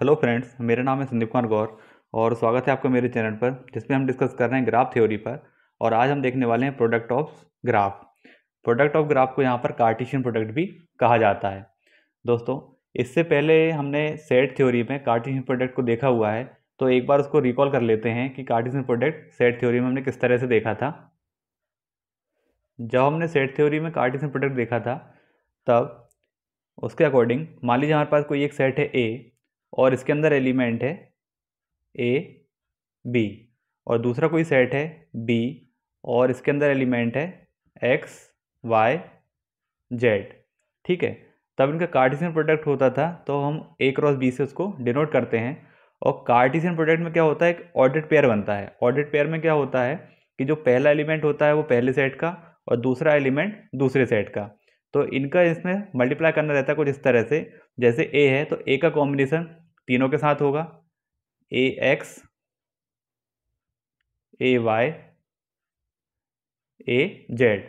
hello friends मेरा नाम है संदीप कुमार गौर और स्वागत है आपका मेरे चैनल पर जिसमें हम डिस्कस कर रहे हैं ग्राफ थ्योरी पर और आज हम देखने वाले हैं product of graph product of graph को यहाँ पर कार्टिशियन प्रोडक्ट भी कहा जाता है दोस्तों इससे पहले हमने सेट थ्योरी में कार्टिशियन प्रोडक्ट को देखा हुआ है तो एक बार उसको रिकॉल कर लेते हैं कि कार्टिशियन प्रोडक्ट सेट थ्योरी में हमने किस तरह से देखा था जब हमने सेट थ्योरी में कार्टिशियन प्रोडक्ट देखा था तब उसके अकॉर्डिंग मान लीजिए हमारे पास कोई एक सेट है ए और इसके अंदर एलिमेंट है ए बी और दूसरा कोई सेट है बी और इसके अंदर एलिमेंट है एक्स वाई जेड ठीक है तब इनका कार्टिसियन प्रोडक्ट होता था तो हम ए क्रॉस बी से उसको डिनोट करते हैं और कार्टिसियन प्रोडक्ट में क्या होता है एक ऑडिट पेयर बनता है ऑडिट पेयर में क्या होता है कि जो पहला एलिमेंट होता है वो पहले सेट का और दूसरा एलिमेंट दूसरे सेट का तो इनका इसमें मल्टीप्लाई करना रहता है कुछ इस तरह से जैसे ए है तो ए का कॉम्बिनेशन तीनों के साथ होगा A x A y A z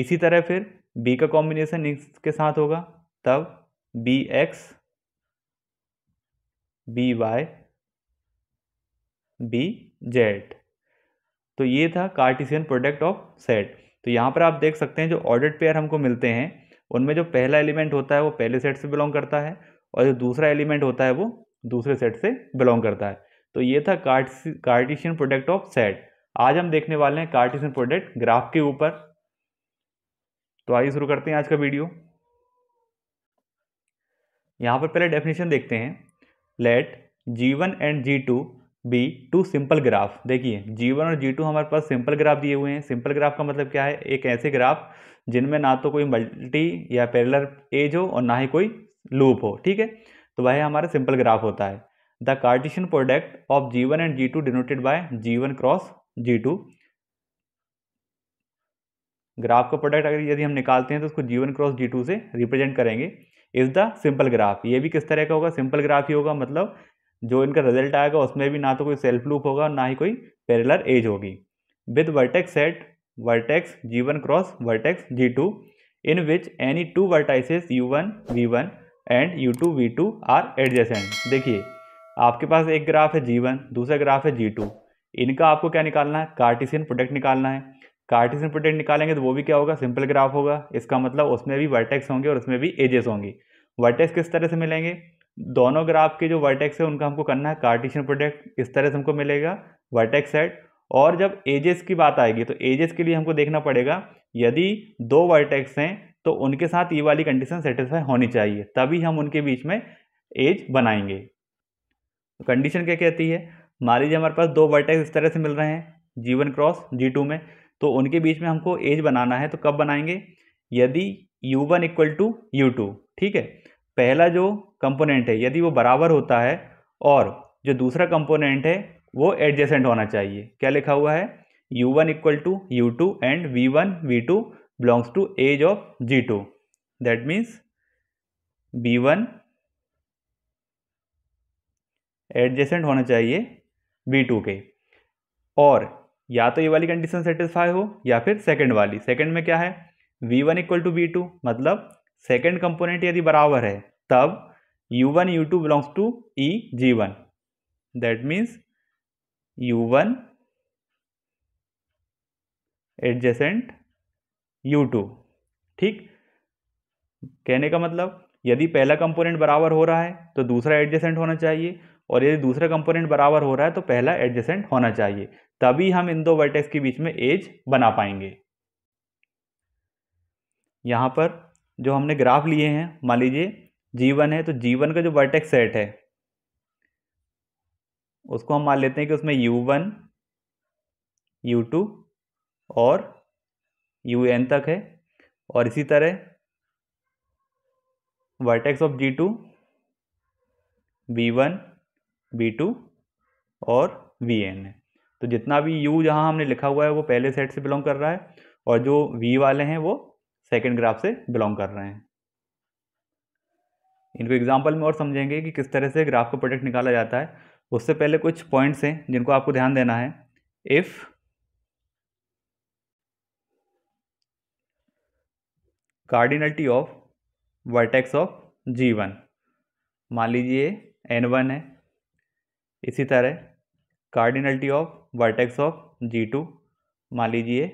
इसी तरह फिर बी का कॉम्बिनेशन इसके साथ होगा तब B x B y B z तो ये था कार्टिसियन प्रोडक्ट ऑफ सेट तो यहाँ पर आप देख सकते हैं जो ऑर्डर्ड पेयर हमको मिलते हैं उनमें जो पहला एलिमेंट होता है वो पहले सेट से बिलोंग करता है और जो दूसरा एलिमेंट होता है वो दूसरे सेट से बिलोंग करता है तो ये था कार्टिशियन प्रोडक्ट ऑफ सेट आज हम देखने वाले हैं कार्टिशियन प्रोडक्ट ग्राफ के ऊपर तो आइए शुरू करते हैं आज का वीडियो यहाँ पर पहले डेफिनेशन देखते हैं let G1 one and G two B two simple graph देखिए G1 और जी टू हमारे पास सिंपल ग्राफ दिए हुए हैं सिंपल ग्राफ का मतलब क्या है एक ऐसे ग्राफ जिनमें ना तो कोई मल्टी या पैरलर एज हो और ना ही कोई लूप हो ठीक है तो वह हमारा सिंपल ग्राफ होता है the Cartesian product of G one and G two denoted by G one cross G two graph का प्रोडक्ट अगर यदि हम निकालते हैं तो उसको G one cross G two से रिप्रेजेंट करेंगे इज़ द सिंपल ग्राफ ये भी किस तरह का होगा सिंपल ग्राफ ही होगा मतलब जो इनका रिजल्ट आएगा उसमें भी ना तो कोई सेल्फ लूप होगा ना ही कोई पैरेलर एज होगी with vertex set vertex G one cross vertex G two in which any two vertices u one v one and u two v two are adjacent देखिए आपके पास एक ग्राफ है जी दूसरा ग्राफ है जी टू इनका आपको क्या निकालना है कार्टिसियन प्रोडक्ट निकालना है कार्टिसियन प्रोडक्ट निकालेंगे तो वो भी क्या होगा सिंपल ग्राफ होगा इसका मतलब उसमें भी वर्टेक्स होंगे और उसमें भी एजेस होंगी वर्टेक्स किस तरह से मिलेंगे दोनों ग्राफ के जो वर्टेक्स है उनका हमको करना है कार्टिशियन प्रोडक्ट इस तरह से हमको मिलेगा वर्टेक्स सेट और जब एजेस की बात आएगी तो एजेस के लिए हमको देखना पड़ेगा यदि दो वर्टेक्स हैं तो उनके साथ ये वाली कंडीशन सेटिस्फाई होनी चाहिए तभी हम उनके बीच में एज बनाएंगे कंडीशन क्या कहती है मान लीजिए हमारे पास दो वर्टेक्स इस तरह से मिल रहे हैं G one cross G two में तो उनके बीच में हमको एज बनाना है तो कब बनाएंगे यदि u one equal to u two ठीक है पहला जो कंपोनेंट है यदि वो बराबर होता है और जो दूसरा कंपोनेंट है वो एडजेसेंट होना चाहिए क्या लिखा हुआ है u one equal to u two and v one v two belongs to edge of G2 that means B1 adjacent होना चाहिए B2 के और या तो ये वाली कंडीशन सेटिस्फाई हो या फिर सेकेंड वाली सेकंड में क्या है V1 one equal to v मतलब सेकेंड कंपोनेंट यदि बराबर है तब U1 one u two belongs to E G one that means u one adjacent u two ठीक कहने का मतलब यदि पहला कंपोनेंट बराबर हो रहा है तो दूसरा एडजेसेंट होना चाहिए और यदि दूसरा कंपोनेंट बराबर हो रहा है तो पहला एडजेसेंट होना चाहिए तभी हम इन दो वर्टेक्स के बीच में एज बना पाएंगे यहाँ पर जो हमने ग्राफ लिए हैं मान लीजिए जीवन है तो जीवन का जो वर्टेक्स सेट है उसको हम मान लेते हैं कि उसमें यू वन यू टू और यू एन तक है और इसी तरह vertex of G two v one v two और वी एन है तो जितना भी यू जहाँ हमने लिखा हुआ है वो पहले सेट से बिलोंग कर रहा है और जो वी वाले हैं वो सेकेंड ग्राफ से बिलोंग कर रहे हैं इनको एग्जाम्पल में और समझेंगे कि किस तरह से ग्राफ का प्रोडक्ट निकाला जाता है उससे पहले कुछ पॉइंट्स हैं जिनको आपको ध्यान देना है if cardinality of vertex of G one मान लीजिए एन वन है इसी तरह cardinality of vertex of G two मान लीजिए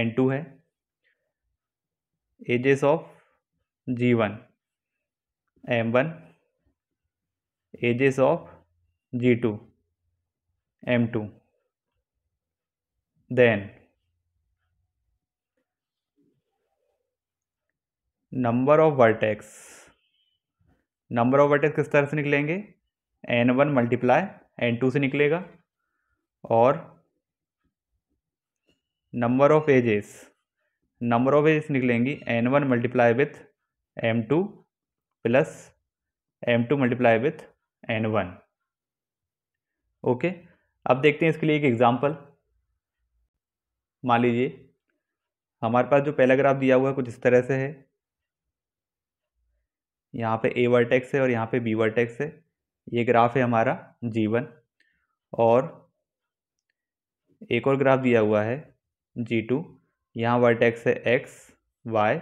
एन टू है edges of G one m one edges of G two m two then number of vertex number of vertex किस तरह से निकलेंगे n one multiply n two से निकलेगा और number of edges number of edges निकलेंगी n one multiply with m two plus m two multiply with n one okay अब देखते हैं इसके लिए एक एग्ज़ाम्पल मान लीजिए हमारे पास जो पहला ग्राफ दिया हुआ है कुछ इस तरह से है यहाँ पे ए वर्टेक्स है और यहाँ पे बी वर्टेक्स है ये ग्राफ है हमारा जीवन और एक और ग्राफ दिया हुआ है जी टू यहाँ वर्टेक्स है एक्स वाई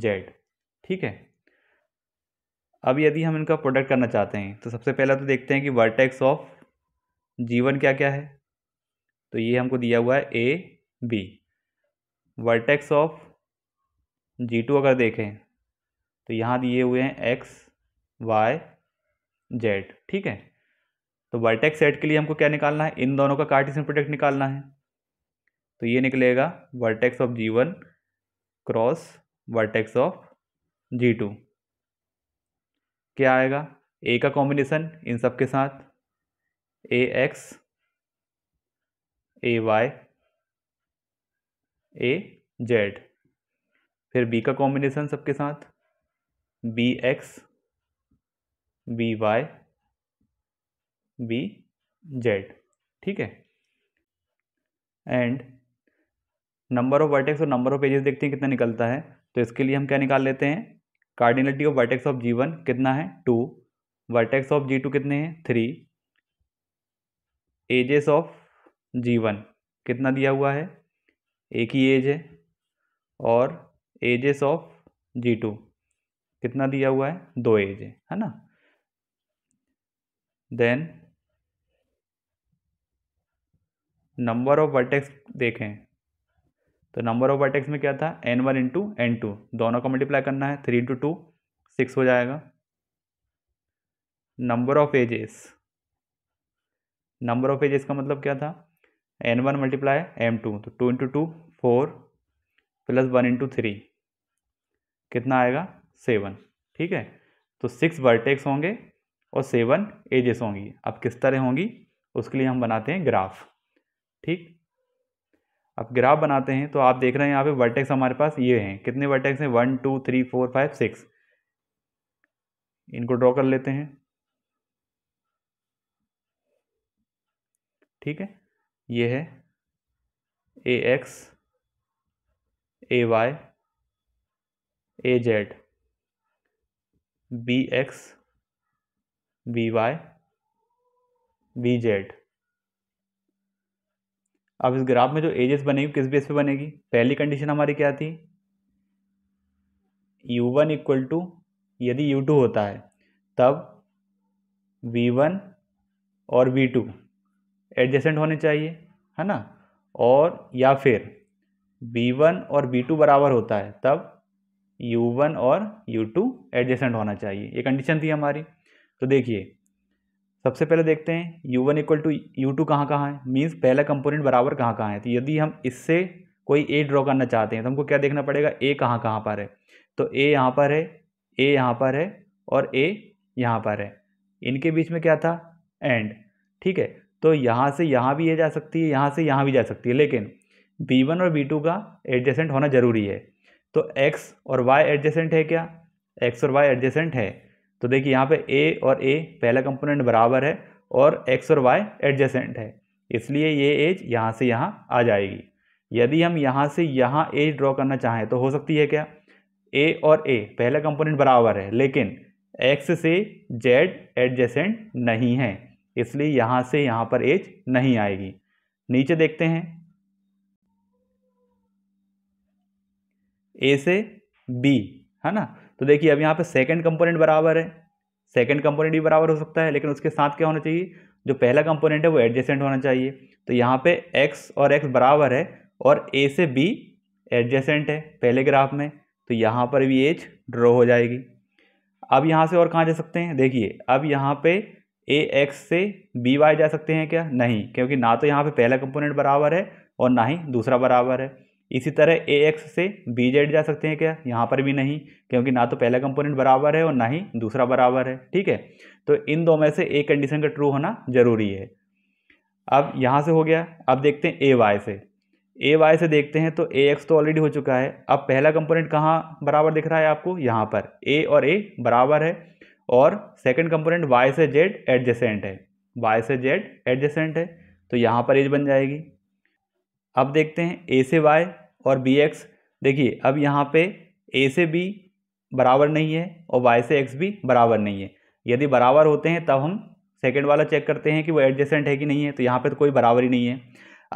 जेड ठीक है अब यदि हम इनका प्रोडक्ट करना चाहते हैं तो सबसे पहला तो देखते हैं कि वर्टेक्स ऑफ जीवन क्या क्या है तो ये हमको दिया हुआ है A B vertex of G two अगर देखें तो यहाँ दिए हुए हैं एक्स वाई जेड ठीक है तो वर्टेक्स सेट के लिए हमको क्या निकालना है इन दोनों का कार्टिसन प्रोडक्ट निकालना है तो ये निकलेगा vertex of G one cross vertex of G two क्या आएगा ए का कॉम्बिनेशन इन सब के साथ A x A y A z फिर बी का कॉम्बिनेशन सबके साथ B x B y B z ठीक है एंड नंबर ऑफ वर्टेक्स और नंबर ऑफ पेजेस देखते हैं कितना निकलता है तो इसके लिए हम क्या निकाल लेते हैं cardinality of vertex of G one कितना है two vertex of G two कितने हैं three edges of G one कितना दिया हुआ है एक ही एज है और एजेस ऑफ जी टू कितना दिया हुआ है दो एज है है ना देन नंबर ऑफ वर्टेक्स देखें तो नंबर ऑफ वर्टेक्स में क्या था n one into n two दोनों को मल्टीप्लाई करना है थ्री इंटू टू सिक्स हो जाएगा number of edges number of edges का मतलब क्या था n one multiply m two तो two into two four plus one into three कितना आएगा सेवन ठीक है तो सिक्स वर्टेक्स होंगे और सेवन एजेस होंगी अब किस तरह होंगी उसके लिए हम बनाते हैं ग्राफ ठीक अब ग्राफ बनाते हैं तो आप देख रहे हैं यहाँ पे वर्टेक्स हमारे पास ये हैं कितने वर्टेक्स हैं one two three four five six इनको ड्रॉ कर लेते हैं ठीक है ये है A x A y A z B x B y B z अब इस ग्राफ में जो एजेस बनेगी किस बेस पे बनेगी पहली कंडीशन हमारी क्या थी यू वन इक्वल टू यदि यू टू होता है तब वी वन और वी टू एडजेसेंट होने चाहिए है ना और या फिर बी वन और बी टू बराबर होता है तब u1 और u2 एडजेसेंट होना चाहिए ये कंडीशन थी हमारी तो देखिए सबसे पहले देखते हैं u1 one equal to u two कहाँ कहाँ है मीन्स पहला कंपोनेंट बराबर कहाँ कहाँ है तो यदि हम इससे कोई ए ड्रॉ करना चाहते हैं तो हमको क्या देखना पड़ेगा ए कहाँ कहाँ पर है तो ए यहाँ पर है ए यहाँ पर है और ए यहाँ पर है इनके बीच में क्या था एंड ठीक है तो यहाँ से यहाँ भी ये यह जा सकती है यहाँ से यहाँ भी जा सकती है लेकिन बी वन और बी टू का एडजेसेंट होना ज़रूरी है तो एक्स और वाई एडजेसेंट है क्या एक्स और वाई एडजेसेंट है तो देखिए यहाँ पे ए और ए पहला कंपोनेंट बराबर है और एक्स और वाई एडजेसेंट है इसलिए ये एज यहाँ से यहाँ आ जाएगी यदि हम यहाँ से यहाँ एज ड्रॉ करना चाहें तो हो सकती है क्या ए और ए पहला कंपोनेंट बराबर है लेकिन एक्स से जेड एडजेसेंट नहीं है इसलिए यहाँ से यहाँ पर एज नहीं आएगी नीचे देखते हैं ए से बी है ना तो देखिए अब यहाँ पे सेकंड कंपोनेंट बराबर है सेकंड कंपोनेंट भी बराबर हो सकता है लेकिन उसके साथ क्या होना चाहिए जो पहला कंपोनेंट है वो एडजेसेंट होना चाहिए तो यहाँ पे एक्स और एक्स बराबर है और ए से बी एडजेसेंट है पहले ग्राफ में तो यहाँ पर भी एज ड्रॉ हो जाएगी अब यहाँ से और कहाँ जा सकते हैं देखिए अब यहाँ पर ए एक्स से बी वाई जा सकते हैं क्या नहीं क्योंकि ना तो यहाँ पे पहला कंपोनेंट बराबर है और ना ही दूसरा बराबर है इसी तरह ए एक्स से बी जेड जा सकते हैं क्या यहाँ पर भी नहीं क्योंकि ना तो पहला कंपोनेंट बराबर है और ना ही दूसरा बराबर है ठीक है तो इन दो में से एक कंडीशन का ट्रू होना ज़रूरी है अब यहाँ से हो गया अब देखते हैं ए वाई से ए वाई से देखते हैं तो ए एक्स तो ऑलरेडी हो चुका है अब पहला कंपोनेंट कहाँ बराबर दिख रहा है आपको यहाँ पर ए और ए बराबर है और सेकेंड कंपोनेंट वाई से जेड एडजेसेंट है वाई से जेड एडजेसेंट है तो यहाँ पर एज बन जाएगी अब देखते हैं ए से वाई और बी एक्स देखिए अब यहाँ पे ए से बी बराबर नहीं है और वाई से एक्स भी बराबर नहीं है यदि बराबर होते हैं तब हम सेकेंड वाला चेक करते हैं कि वो एडजेसेंट है कि नहीं है तो यहाँ पर तो कोई बराबर ही नहीं है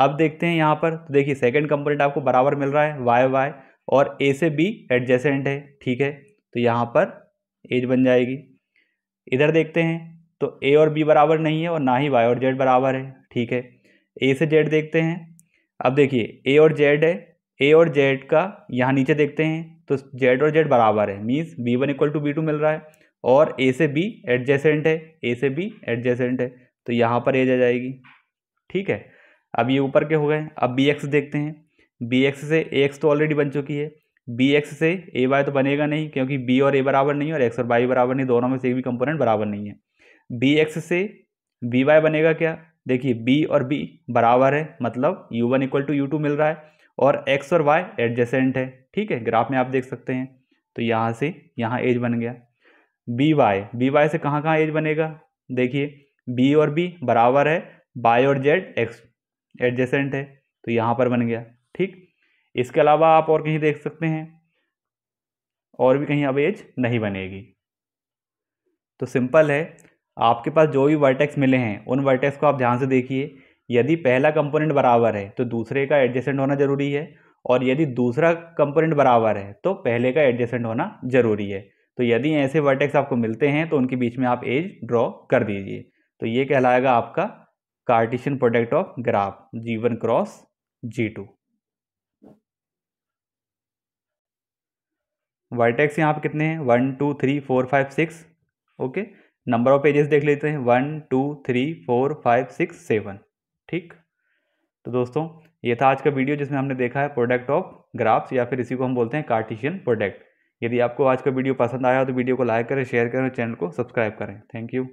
अब देखते हैं यहाँ पर तो देखिए सेकेंड कंपोनेंट आपको बराबर मिल रहा है वाई वाई और ए से बी एडजेसेंट है ठीक है तो यहाँ पर एज बन जाएगी इधर देखते हैं तो ए और बी बराबर नहीं है और ना ही वाई और जेड बराबर है ठीक है ए से जेड देखते हैं अब देखिए ए और जेड है ए और जेड का यहाँ नीचे देखते हैं तो जेड और जेड बराबर है means b one equal to B two मिल रहा है और ए से बी एडजेसेंट है ए से बी एडजेसेंट है तो यहाँ पर एज आ जाएगी ठीक है अब ये ऊपर के हो गए अब बी एक्स देखते हैं बी एक्स से ए एक्स तो ऑलरेडी बन चुकी है बी एक्स से ए वाई तो बनेगा नहीं क्योंकि बी और ए बराबर नहीं और एक्स और वाई बराबर नहीं दोनों में से एक भी कंपोनेंट बराबर नहीं है बी एक्स से बी वाई बनेगा क्या देखिए बी और बी बराबर है मतलब u one equal to u two मिल रहा है और एक्स और वाई एडजेसेंट है ठीक है ग्राफ में आप देख सकते हैं तो यहाँ से यहाँ एज बन गया बी वाई बी वाई से कहाँ कहाँ एज बनेगा देखिए बी और बी बराबर है बाई और जेड एक्स एडजेसेंट है तो यहाँ पर बन गया ठीक इसके अलावा आप और कहीं देख सकते हैं और भी कहीं अब एज नहीं बनेगी तो सिंपल है आपके पास जो भी वर्टेक्स मिले हैं उन वर्टेक्स को आप ध्यान से देखिए यदि पहला कंपोनेंट बराबर है तो दूसरे का एडजेसेंट होना ज़रूरी है और यदि दूसरा कंपोनेंट बराबर है तो पहले का एडजेसेंट होना ज़रूरी है तो यदि ऐसे वर्टेक्स आपको मिलते हैं तो उनके बीच में आप एज ड्रॉ कर दीजिए तो ये कहलाएगा आपका Cartesian product of graph G one cross G two vertex यहाँ पे कितने हैं one two three four five six okay number of pages देख लेते हैं one two three four five six seven ठीक तो दोस्तों ये था आज का वीडियो जिसमें हमने देखा है प्रोडक्ट ऑफ ग्राफ्स या फिर इसी को हम बोलते हैं कार्टिशियन प्रोडक्ट यदि आपको आज का वीडियो पसंद आया हो तो वीडियो को लाइक करें शेयर करें और चैनल को सब्सक्राइब करें थैंक यू